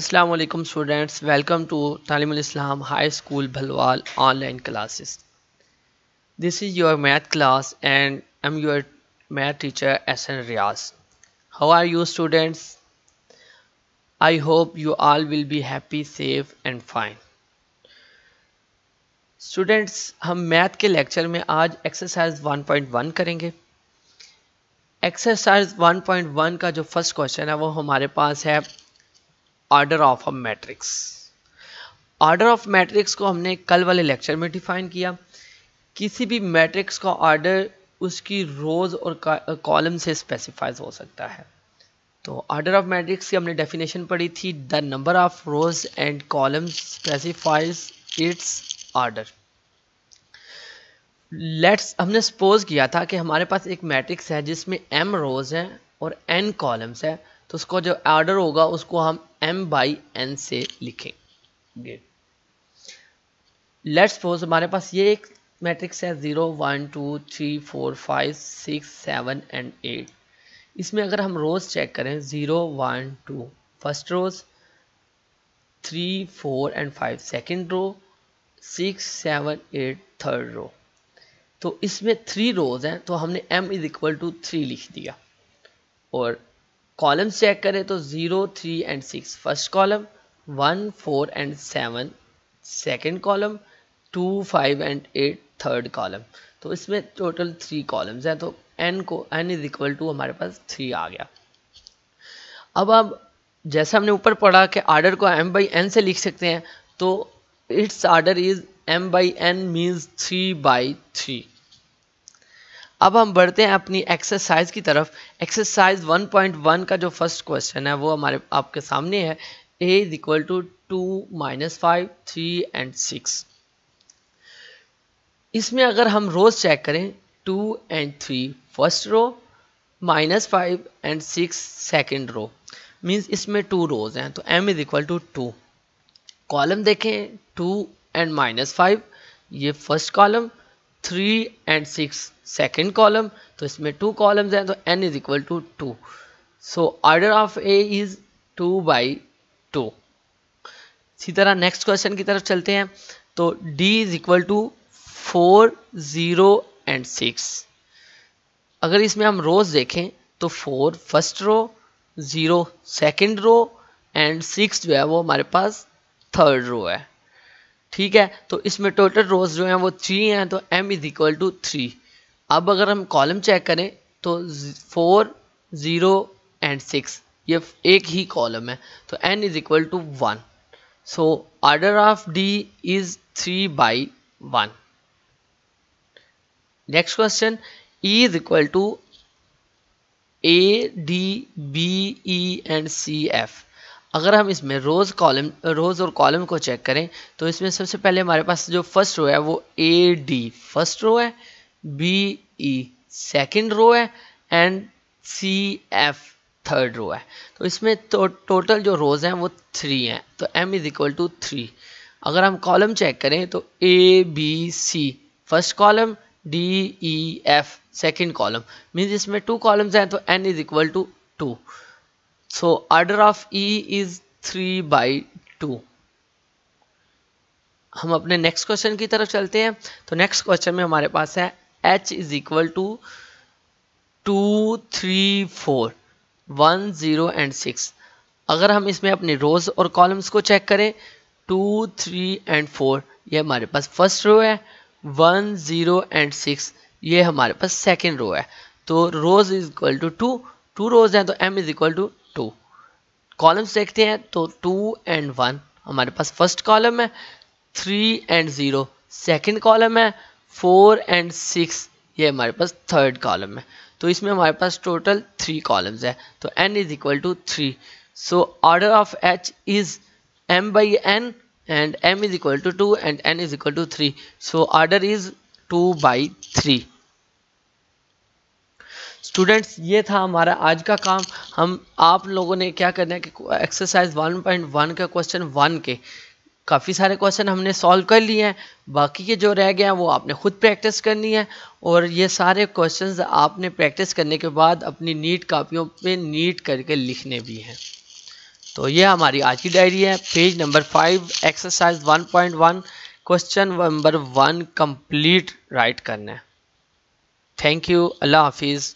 Aslam students welcome to Taleem high school Bhalwal online classes this is your math class and am your math teacher S N Riyaz how are you students I hope you all will be happy safe and fine students हम math के lecture में आज exercise 1.1 करेंगे exercise 1.1 का जो first question है वो हमारे पास है order of a matrix order of matrix को हमने कल वाले लेक्चर में डिफाइन किया किसी भी मैट्रिक्स का ऑर्डर उसकी रोज और कॉलम से स्पेसिफाइज हो सकता है तो ऑर्डर ऑफ मैट्रिक्स की हमने डेफिनेशन पढ़ी थी the number of rows and column specifies its order let's हमने सपोज किया था कि हमारे पास एक मैट्रिक्स है जिसमें एम रोज हैं और एन कॉलम्स है तो उसका जो ऑर्डर होगा उसको हम एम बाई एन से लिखेंगे लेट्स सपोज हमारे पास ये एक मैट्रिक्स है zero one two three four five six seven and eight इसमें अगर हम रोज़ चेक करें zero one two first rows three four and five second row six seven eight third row तो इसमें थ्री रोज़ हैं तो हमने m is equal to three लिख दिया और कॉलम चेक करें तो zero three and six first column one four and seven second column two five and eight third column तो इसमें टोटल थ्री कॉलम्स हैं तो एन को एन इज इक्वल टू हमारे पास थ्री आ गया अब आप जैसा हमने ऊपर पढ़ा कि आर्डर को एम बाई एन से लिख सकते हैं तो its order is M by N means three by three अब हम बढ़ते हैं अपनी एक्सरसाइज की तरफ एक्सरसाइज 1.1 का जो फर्स्ट क्वेश्चन है वो हमारे आपके सामने है A is equal to two minus five three and six इसमें अगर हम रोज चेक करें two and three first row minus five and six second row means इसमें टू रोज हैं तो M is equal to two column देखें two and minus five ये first column three and six second column तो इसमें two columns हैं तो N is equal to two so order of A is two by two इसी तरह next question की तरफ चलते हैं तो D is equal to four zero and six अगर इसमें हम रोज देखें तो four first row zero second row and six जो है वो हमारे पास थर्ड रो है ठीक है तो इसमें टोटल रोज जो हैं वो थ्री हैं तो M is equal to three अब अगर हम कॉलम चेक करें तो फोर ज़ीरो एंड सिक्स ये एक ही कॉलम है तो N is equal to one so order of D is three by one next question E is equal to A D B E and C F अगर हम इसमें रोज़ column रोज़ और column को check करें तो इसमें सबसे पहले हमारे पास जो फर्स्ट रो है वो ए डी फर्स्ट रो है बी ई सेकेंड रो है and C F third row है तो इसमें तो, टोटल जो रोज हैं वो थ्री हैं तो M is equal to three अगर हम कॉलम चेक करें तो A B C first column D E F second column means इसमें टू कॉलम्स हैं तो N is equal to two so order of E is three by two हम अपने next question की तरफ चलते हैं तो नेक्स्ट क्वेश्चन में हमारे पास है H is equal to two three four one zero and six अगर हम इसमें अपने रोज और कॉलम्स को चेक करें टू थ्री एंड फोर ये हमारे पास फर्स्ट रो है वन ज़ीरो एंड सिक्स ये हमारे पास सेकेंड रो है तो rows is equal to two two rows हैं तो m is equal to two columns देखते हैं तो टू एंड वन हमारे पास फर्स्ट कॉलम है three and zero second column है फोर एंड सिक्स ये हमारे पास थर्ड कॉलम है तो इसमें हमारे पास टोटल थ्री कॉलम्स है तो N is equal to three so order of H is M by N and M is equal to two and N is equal to three so order is two by three students ये था हमारा आज का काम हम आप लोगों ने क्या करना है कि एक्सरसाइज 1.1 का क्वेश्चन 1 के काफ़ी सारे क्वेश्चन हमने सॉल्व कर लिए हैं बाकी के जो रह गए हैं वो आपने खुद प्रैक्टिस करनी है और ये सारे क्वेश्चंस आपने प्रैक्टिस करने के बाद अपनी नीट कापियों पे नीट करके लिखने भी हैं तो ये हमारी आज की डायरी है page number five exercise one point one question number one complete write करना है थैंक यू अल्लाह हाफिज़